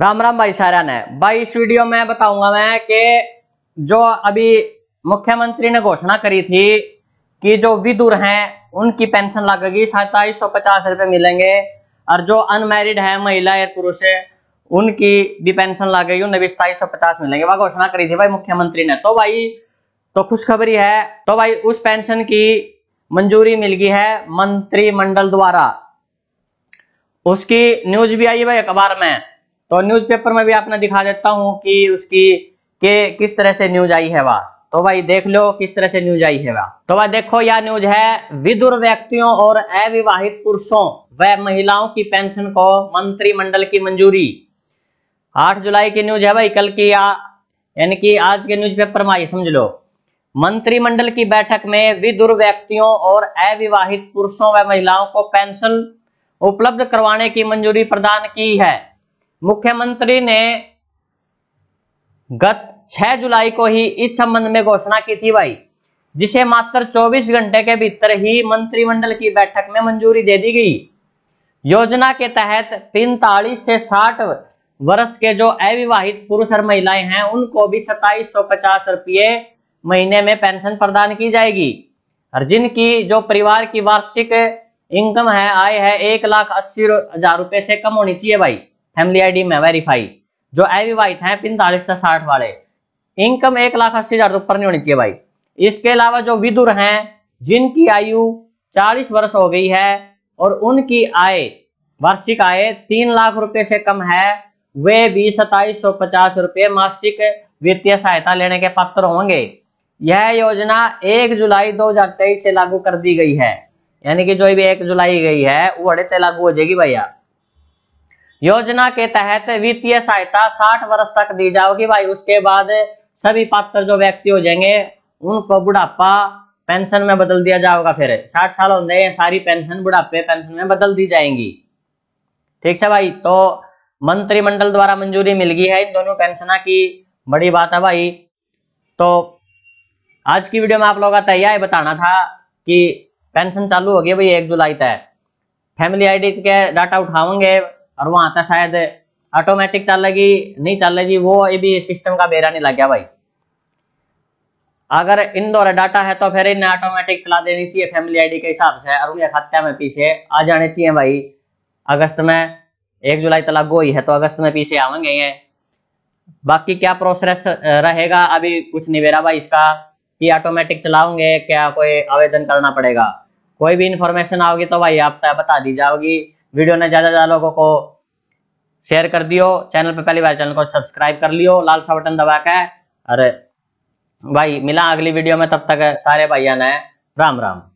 राम राम भाई सारा ने भाई इस वीडियो में बताऊंगा मैं कि जो अभी मुख्यमंत्री ने घोषणा करी थी कि जो विदुर हैं उनकी पेंशन लगेगी सत्ताईस सौ पचास रुपये मिलेंगे और जो अनमेरिड है महिला या पुरुष है उनकी भी पेंशन लगेगी उन्हें भी सताईस सौ पचास मिलेंगे वह घोषणा करी थी भाई मुख्यमंत्री ने तो भाई तो खुशखबरी है तो भाई उस पेंशन की मंजूरी मिल गई है मंत्रिमंडल द्वारा उसकी न्यूज भी आई भाई अखबार में तो न्यूज़पेपर में भी आपने दिखा देता हूँ कि उसकी के किस तरह से न्यूज आई है वह तो भाई देख लो किस तरह से न्यूज आई है वह तो भाई देखो यह न्यूज है विदुर व्यक्तियों और अविवाहित पुरुषों व महिलाओं की पेंशन को मंत्रिमंडल की मंजूरी आठ जुलाई की न्यूज है भाई कल की या यानी कि आज के पेपर में आई समझ लो मंत्रिमंडल की बैठक में विदुर व्यक्तियों और अविवाहित पुरुषों व महिलाओं को पेंशन उपलब्ध करवाने की मंजूरी प्रदान की है मुख्यमंत्री ने गत 6 जुलाई को ही इस संबंध में घोषणा की थी भाई जिसे मात्र 24 घंटे के भीतर ही मंत्रिमंडल की बैठक में मंजूरी दे दी गई योजना के तहत पैंतालीस से 60 वर्ष के जो अविवाहित पुरुष और महिलाएं हैं उनको भी सताईस सौ पचास रुपये महीने में पेंशन प्रदान की जाएगी और जिनकी जो परिवार की वार्षिक इनकम है आय है एक लाख अस्सी हजार रुपए से कम होनी चाहिए भाई फैमिली आईडी में वेरीफाई जो एवीवाई हैं पैंतालीस से साठ वाले इनकम एक लाख अस्सी हजार ऊपर नहीं होनी चाहिए भाई इसके अलावा जो विदुर हैं जिनकी आयु चालीस वर्ष हो गई है और उनकी आय वार्षिक आय तीन लाख रुपए से कम है वे भी सताईस सौ पचास रुपये मासिक वित्तीय सहायता लेने के पात्र होंगे यह योजना 1 जुलाई 2023 से लागू कर दी गई है यानी कि जो भी 1 जुलाई गई है वो अड़े लागू हो जाएगी भैया योजना के तहत वित्तीय सहायता साठ वर्ष तक दी जाओगी भाई उसके बाद सभी पात्र जो व्यक्ति हो जाएंगे उनको बुढ़ापा पेंशन में बदल दिया जाओगा फिर साठ साल होने सारी पेंशन बुढ़ापे पेंशन में बदल दी जाएंगी ठीक है भाई तो मंत्रिमंडल द्वारा मंजूरी मिल गई है इन दोनों पेंशन की बड़ी बात है भाई तो आज की वीडियो में आप लोगों का तैयार तो बताना था कि पेंशन चालू होगी भाई एक जुलाई तक फैमिली आईडी के डाटा उठाओगे और वो आता शायद ऑटोमेटिक चल लगी नहीं चल रही वो अभी सिस्टम का बेरा नहीं लग गया भाई अगर इंदौर डाटा है तो फिर इन्हें ऑटोमेटिक चला देनी चाहिए फैमिली आईडी के हिसाब से और उनके खाते में पीछे आ जाने चाहिए भाई अगस्त में एक जुलाई तक गोई हुई है तो अगस्त में पीछे आवेंगे ये बाकी क्या प्रोसेस रहेगा अभी कुछ नहीं बेरा भाई इसका कि ऑटोमेटिक चलाओगे क्या कोई आवेदन करना पड़ेगा कोई भी इंफॉर्मेशन आओगी तो भाई आप तो बता दी जाओगी वीडियो ने ज़्यादा ज़्यादा लोगों को शेयर कर दियो चैनल पे पहली बार चैनल को सब्सक्राइब कर लियो लाल सा बटन दबा के अरे भाई मिला अगली वीडियो में तब तक सारे भाइयों ने राम राम